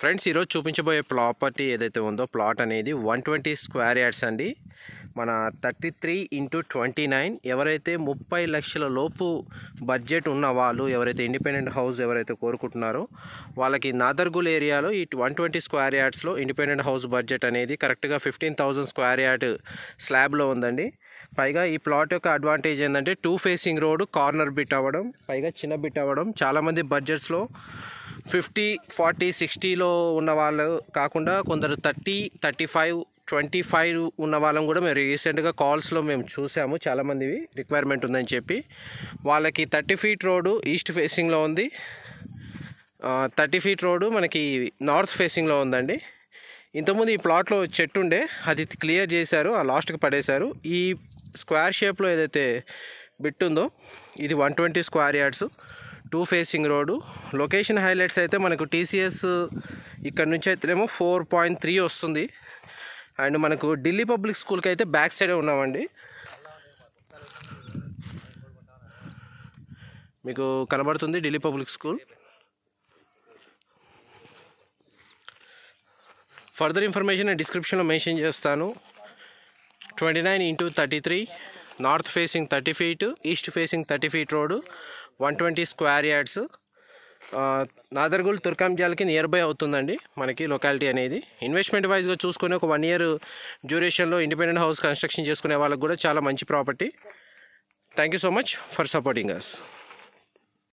friends ఈరోజు చూపించబోయే property ఏదైతే ఉందో ప్లాట్ అనేది వన్ ట్వంటీ స్క్వేర్ యార్డ్స్ అండి మన thirty three into twenty nine ఎవరైతే ముప్పై లక్షల లోపు బడ్జెట్ ఉన్న వాళ్ళు ఎవరైతే ఇండిపెండెంట్ హౌస్ ఎవరైతే కోరుకుంటున్నారో వాళ్ళకి నాదర్గుల్ ఏరియాలో ఈ వన్ ట్వంటీ స్క్వేర్ యార్డ్స్లో ఇండిపెండెంట్ హౌస్ బడ్జెట్ అనేది కరెక్ట్గా ఫిఫ్టీన్ థౌజండ్ స్క్వేర్ యార్డ్ స్లాబ్లో ఉందండి పైగా ఈ ప్లాట్ యొక్క అడ్వాంటేజ్ ఏంటంటే two facing road corner bit అవ్వడం పైగా చిన్న బిట్ అవ్వడం చాలామంది బడ్జెట్స్లో ఫిఫ్టీ ఫార్టీ సిక్స్టీలో ఉన్న వాళ్ళు కాకుండా కొందరు thirty thirty five twenty five ఉన్న వాళ్ళని కూడా మేము రీసెంట్గా కాల్స్లో మేము చూసాము చాలామంది రిక్వైర్మెంట్ ఉందని చెప్పి వాళ్ళకి థర్టీ ఫీట్ రోడ్డు ఈస్ట్ ఫేసింగ్లో ఉంది థర్టీ ఫీట్ రోడ్డు మనకి నార్త్ ఫేసింగ్లో ఉందండి ఇంతకుముందు ఈ ప్లాట్లో చెట్టు ఉండే అది క్లియర్ చేశారు ఆ లాస్ట్కి పడేశారు ఈ స్క్వేర్ షేప్లో ఏదైతే బిట్ ఉందో ఇది one twenty square yards two facing road location highlights అయితే మనకు టీసీఎస్ ఇక్కడ నుంచి అయితేనేమో ఫోర్ పాయింట్ త్రీ వస్తుంది అండ్ మనకు ఢిల్లీ పబ్లిక్ స్కూల్కి అయితే బ్యాక్ సైడే ఉన్నామండి మీకు కనబడుతుంది Delhi public school further information నేను డిస్క్రిప్షన్లో మెన్షన్ చేస్తాను twenty nine into thirty three north facing thirty feet east facing thirty feet road one twenty square yards Nadergul తుర్కాంజాల్కి నియర్ బై అవుతుందండి మనకి లొకాలిటీ అనేది ఇన్వెస్ట్మెంట్ వైజ్గా చూసుకుని ఒక వన్ ఇయర్ డ్యూరేషన్లో ఇండిపెండెంట్ హౌస్ కన్స్ట్రక్షన్ చేసుకునే వాళ్ళకి కూడా చాలా మంచి property thank you so much for supporting us